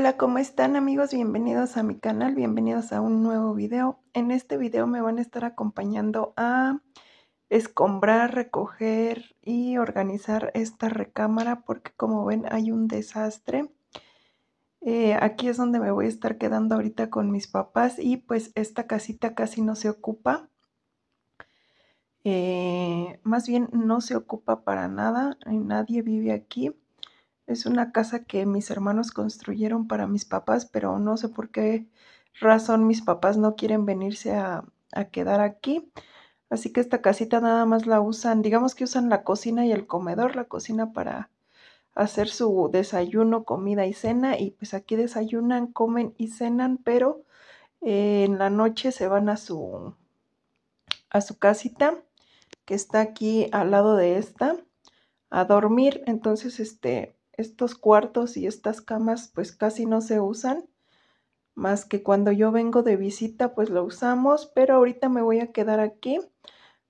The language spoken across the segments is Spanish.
Hola, ¿cómo están amigos? Bienvenidos a mi canal, bienvenidos a un nuevo video. En este video me van a estar acompañando a escombrar, recoger y organizar esta recámara porque como ven hay un desastre. Eh, aquí es donde me voy a estar quedando ahorita con mis papás y pues esta casita casi no se ocupa. Eh, más bien no se ocupa para nada, nadie vive aquí. Es una casa que mis hermanos construyeron para mis papás, pero no sé por qué razón mis papás no quieren venirse a, quedar aquí. Así que esta casita nada más la usan, digamos que usan la cocina y el comedor, la cocina para hacer su desayuno, comida y cena. Y pues aquí desayunan, comen y cenan, pero eh, en la noche se van a su, a su casita, que está aquí al lado de esta, a dormir. Entonces, este, estos cuartos y estas camas pues casi no se usan, más que cuando yo vengo de visita pues lo usamos, pero ahorita me voy a quedar aquí.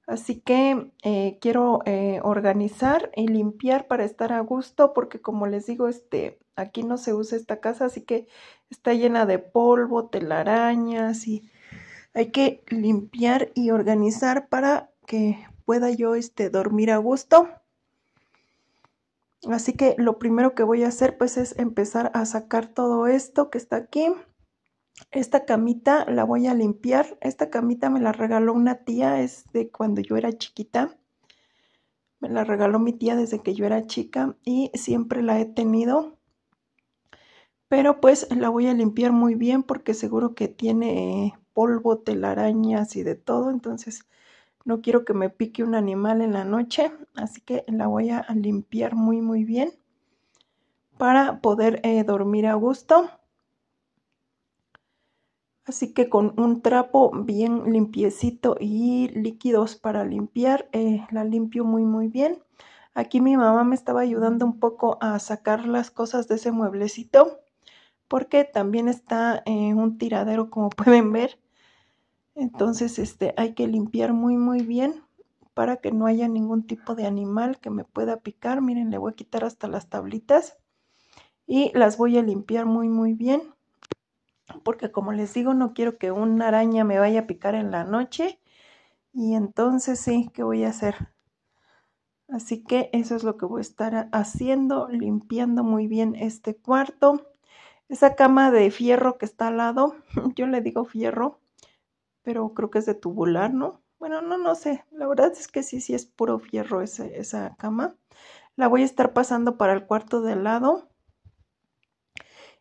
Así que eh, quiero eh, organizar y limpiar para estar a gusto porque como les digo, este, aquí no se usa esta casa, así que está llena de polvo, telarañas y hay que limpiar y organizar para que pueda yo este, dormir a gusto. Así que lo primero que voy a hacer pues es empezar a sacar todo esto que está aquí. Esta camita la voy a limpiar. Esta camita me la regaló una tía, es de cuando yo era chiquita. Me la regaló mi tía desde que yo era chica y siempre la he tenido. Pero pues la voy a limpiar muy bien porque seguro que tiene polvo, telarañas y de todo. Entonces no quiero que me pique un animal en la noche, así que la voy a limpiar muy muy bien para poder eh, dormir a gusto. Así que con un trapo bien limpiecito y líquidos para limpiar, eh, la limpio muy muy bien. Aquí mi mamá me estaba ayudando un poco a sacar las cosas de ese mueblecito porque también está en un tiradero como pueden ver entonces, este, hay que limpiar muy, muy bien para que no haya ningún tipo de animal que me pueda picar. Miren, le voy a quitar hasta las tablitas y las voy a limpiar muy, muy bien. Porque como les digo, no quiero que una araña me vaya a picar en la noche. Y entonces sí, ¿qué voy a hacer? Así que eso es lo que voy a estar haciendo, limpiando muy bien este cuarto. Esa cama de fierro que está al lado, yo le digo fierro, pero creo que es de tubular, ¿no? Bueno, no, no sé. La verdad es que sí, sí es puro fierro esa cama. La voy a estar pasando para el cuarto de lado.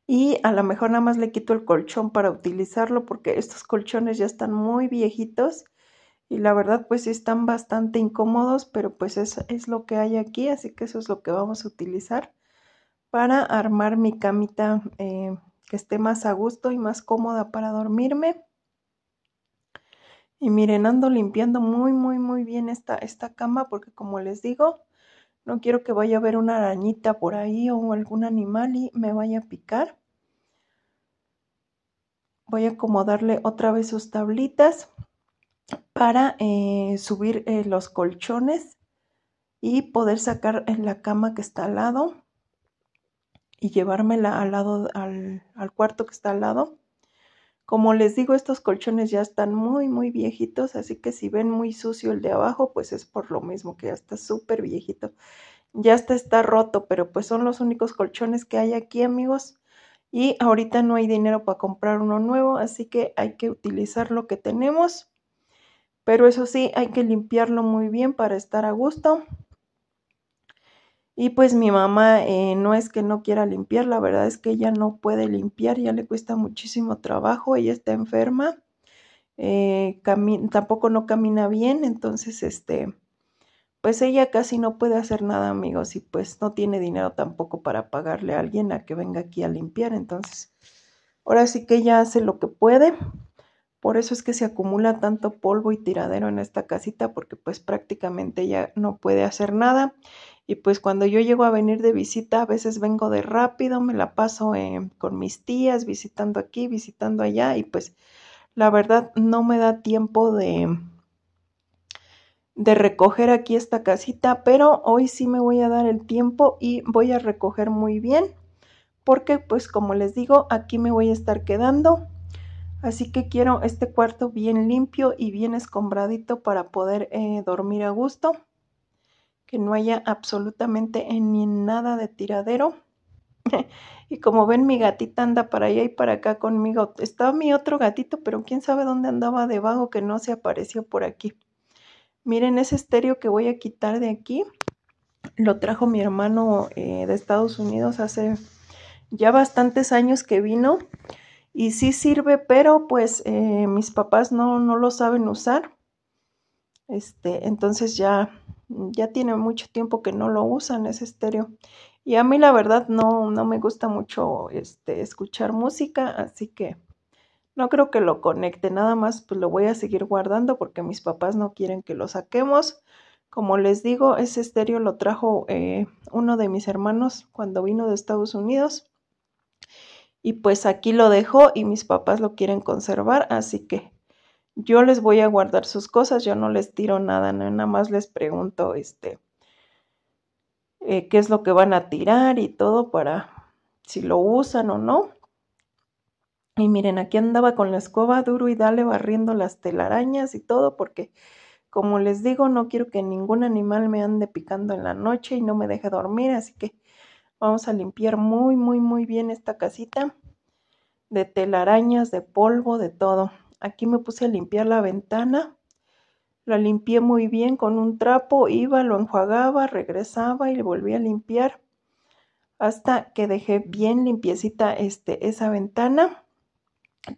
Y a lo mejor nada más le quito el colchón para utilizarlo porque estos colchones ya están muy viejitos. Y la verdad pues sí están bastante incómodos, pero pues es, es lo que hay aquí. Así que eso es lo que vamos a utilizar para armar mi camita eh, que esté más a gusto y más cómoda para dormirme. Y miren, ando limpiando muy, muy, muy bien esta, esta cama porque como les digo, no quiero que vaya a haber una arañita por ahí o algún animal y me vaya a picar. Voy a acomodarle otra vez sus tablitas para eh, subir eh, los colchones y poder sacar eh, la cama que está al lado y llevármela al lado al cuarto que está al lado como les digo, estos colchones ya están muy, muy viejitos, así que si ven muy sucio el de abajo, pues es por lo mismo que ya está súper viejito. Ya está, está roto, pero pues son los únicos colchones que hay aquí, amigos. Y ahorita no hay dinero para comprar uno nuevo, así que hay que utilizar lo que tenemos. Pero eso sí, hay que limpiarlo muy bien para estar a gusto. Y pues mi mamá eh, no es que no quiera limpiar, la verdad es que ella no puede limpiar, ya le cuesta muchísimo trabajo, ella está enferma, eh, tampoco no camina bien, entonces este, pues ella casi no puede hacer nada amigos y pues no tiene dinero tampoco para pagarle a alguien a que venga aquí a limpiar, entonces ahora sí que ella hace lo que puede. Por eso es que se acumula tanto polvo y tiradero en esta casita porque pues prácticamente ella no puede hacer nada y pues cuando yo llego a venir de visita, a veces vengo de rápido, me la paso em, con mis tías, visitando aquí, visitando allá, y pues la verdad no me da tiempo de, de recoger aquí esta casita, pero hoy sí me voy a dar el tiempo y voy a recoger muy bien, porque pues como les digo, aquí me voy a estar quedando. Así que quiero este cuarto bien limpio y bien escombradito para poder eh, dormir a gusto que no haya absolutamente en ni nada de tiradero. y como ven, mi gatita anda para allá y para acá conmigo. Está mi otro gatito, pero quién sabe dónde andaba debajo que no se apareció por aquí. Miren ese estéreo que voy a quitar de aquí. Lo trajo mi hermano eh, de Estados Unidos hace ya bastantes años que vino. Y sí sirve, pero pues eh, mis papás no, no lo saben usar. Este, entonces ya Mm, ya tiene mucho tiempo que no lo usan ese estéreo. Y a mí la verdad no, no me gusta mucho este, escuchar música, así que no creo que lo conecte, nada más pues lo voy a seguir guardando porque mis papás no quieren que lo saquemos. Como les digo, ese estéreo lo trajo eh, uno de mis hermanos cuando vino de Estados Unidos. Y pues aquí lo dejó y mis papás lo quieren conservar, así que yo les voy a guardar sus cosas, yo no les tiro nada, nada más les pregunto, este, eh, qué es lo que van a tirar y todo para si lo usan o no. Y miren, aquí andaba con la escoba duro y dale barriendo las telarañas y todo porque, como les digo, no quiero que ningún animal me ande picando en la noche y no me deje dormir, así que vamos a limpiar muy, muy, muy bien esta casita de telarañas, de polvo, de todo. Aquí me puse a limpiar la ventana. La limpié muy bien con un trapo, iba, lo enjuagaba, regresaba y le volví a limpiar hasta que dejé bien limpiecita este, esa ventana.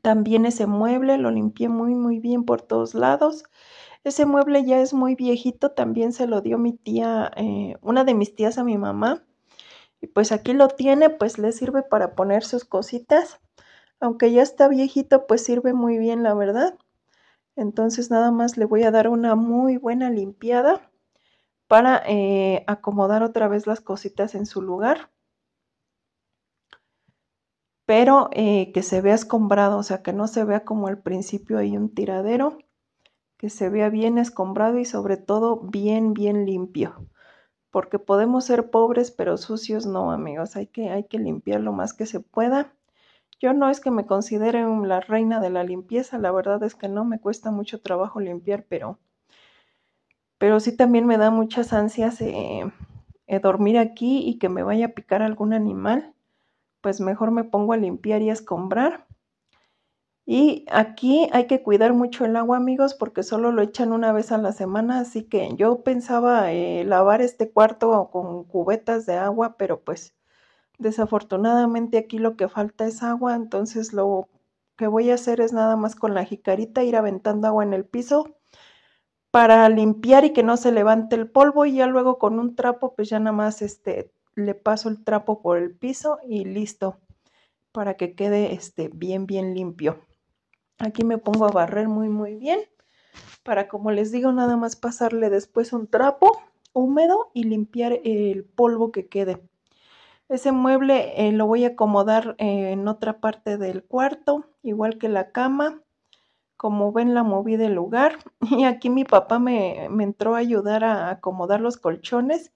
También ese mueble lo limpié muy muy bien por todos lados. Ese mueble ya es muy viejito, también se lo dio mi tía, eh, una de mis tías a mi mamá. Y pues aquí lo tiene, pues le sirve para poner sus cositas. Aunque ya está viejito, pues sirve muy bien, la verdad. Entonces nada más le voy a dar una muy buena limpiada para eh, acomodar otra vez las cositas en su lugar. Pero eh, que se vea escombrado, o sea, que no se vea como al principio hay un tiradero, que se vea bien escombrado y sobre todo bien, bien limpio. Porque podemos ser pobres pero sucios no, amigos. Hay que, hay que limpiar lo más que se pueda yo no es que me considere la reina de la limpieza, la verdad es que no me cuesta mucho trabajo limpiar, pero, pero sí también me da muchas ansias eh, eh, dormir aquí y que me vaya a picar algún animal, pues mejor me pongo a limpiar y a escombrar. Y aquí hay que cuidar mucho el agua, amigos, porque solo lo echan una vez a la semana, así que yo pensaba eh, lavar este cuarto con cubetas de agua, pero pues Desafortunadamente aquí lo que falta es agua, entonces lo que voy a hacer es nada más con la jicarita ir aventando agua en el piso para limpiar y que no se levante el polvo y ya luego con un trapo pues ya nada más este le paso el trapo por el piso y listo para que quede este bien bien limpio. Aquí me pongo a barrer muy muy bien para como les digo nada más pasarle después un trapo húmedo y limpiar el polvo que quede. Ese mueble eh, lo voy a acomodar eh, en otra parte del cuarto, igual que la cama. Como ven, la moví del lugar. Y aquí mi papá me, entró a ayudar a acomodar los colchones.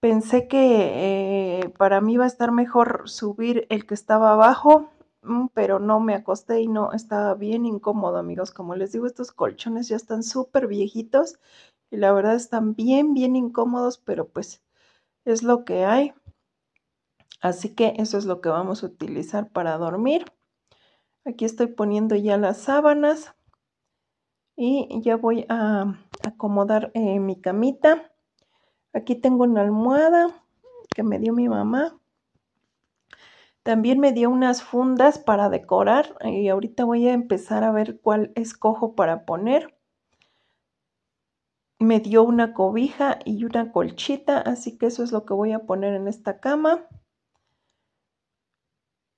Pensé que eh, para mí iba a estar mejor subir el que estaba abajo, mm, pero no me acosté y no estaba bien incómodo, amigos. Como les digo, estos colchones ya están súper viejitos y la verdad están bien, bien incómodos, pero pues es lo que hay. Así que eso es lo que vamos a utilizar para dormir. Aquí estoy poniendo ya las sábanas y ya voy a acomodar eh, mi camita. Aquí tengo una almohada que me dio mi mamá. También me dio unas fundas para decorar y ahorita voy a empezar a ver cuál escojo para poner. Me dio una cobija y una colchita, así que eso es lo que voy a poner en esta cama.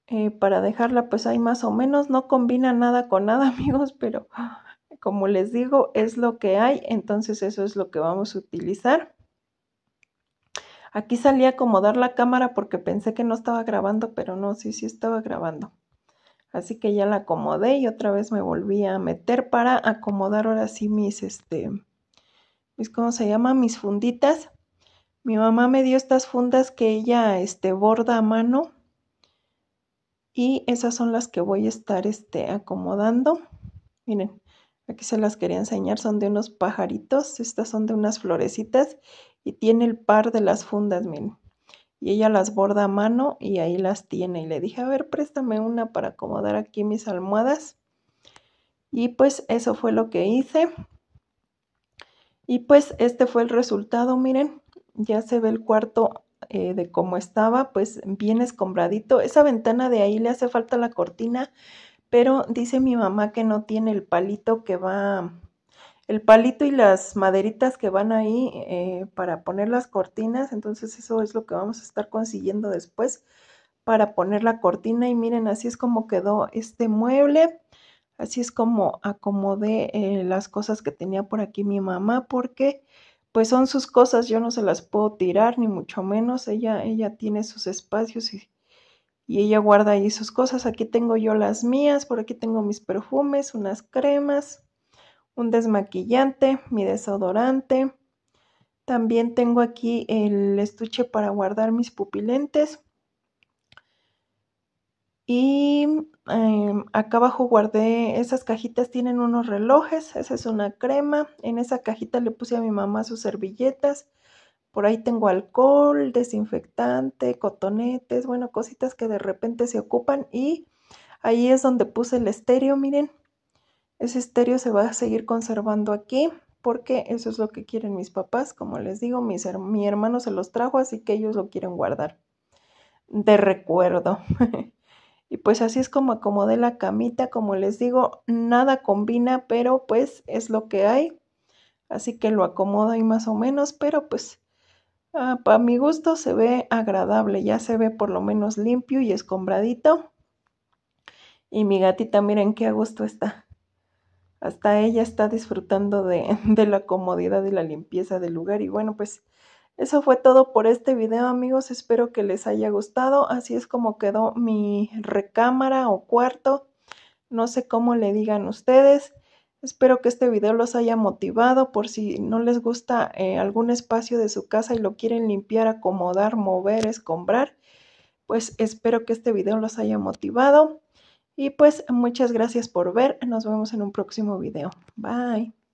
Eh, para dejarla pues ahí más o menos. No combina nada con nada amigos, pero como les digo es lo que hay, entonces eso es lo que vamos a utilizar. Aquí salí a acomodar la cámara porque pensé que no estaba grabando, pero no, sí, sí estaba grabando. Así que ya la acomodé y otra vez me volví a meter para acomodar ahora sí mis, este, mis, ¿cómo se llama? Mis funditas. Mi mamá me dio estas fundas que ella, este, borda a mano y esas son las que voy a estar este, acomodando. Miren, aquí se las quería enseñar, son de unos pajaritos, estas son de unas florecitas y tiene el par de las fundas, miren. Y ella las borda a mano y ahí las tiene. Y le dije, a ver, préstame una para acomodar aquí mis almohadas. Y pues eso fue lo que hice. Y pues este fue el resultado, miren, ya se ve el cuarto eh, de cómo estaba, pues bien escombradito. Esa ventana de ahí le hace falta la cortina, pero dice mi mamá que no tiene el palito que va, el palito y las maderitas que van ahí eh, para poner las cortinas, entonces eso es lo que vamos a estar consiguiendo después para poner la cortina y miren así es como quedó este mueble así es como acomodé eh, las cosas que tenía por aquí mi mamá porque pues son sus cosas, yo no se las puedo tirar, ni mucho menos, ella, ella tiene sus espacios y, y ella guarda ahí sus cosas, aquí tengo yo las mías, por aquí tengo mis perfumes, unas cremas, un desmaquillante, mi desodorante, también tengo aquí el estuche para guardar mis pupilentes, y em, acá abajo guardé esas cajitas, tienen unos relojes, esa es una crema. En esa cajita le puse a mi mamá sus servilletas. Por ahí tengo alcohol, desinfectante, cotonetes, bueno, cositas que de repente se ocupan. Y ahí es donde puse el estéreo, miren. Ese estéreo se va a seguir conservando aquí porque eso es lo que quieren mis papás. Como les digo, mi hermano se los trajo, así que ellos lo quieren guardar de recuerdo. Y pues así es como acomodé la camita, como les digo, nada combina, pero pues es lo que hay. Así que lo acomodo ahí más o menos, pero pues ah, para mi gusto se ve agradable, ya se ve por lo menos limpio y escombradito. Y mi gatita, miren qué a gusto está. Hasta ella está disfrutando de la comodidad y la limpieza del lugar. Y bueno, pues eso fue todo por este video amigos, espero que les haya gustado, así es como quedó mi recámara o cuarto, no sé cómo le digan ustedes. Espero que este video los haya motivado por si no les gusta eh, algún espacio de su casa y lo quieren limpiar, acomodar, mover, escombrar. Pues espero que este video los haya motivado. Y pues muchas gracias por ver. Nos vemos en un próximo video. Bye.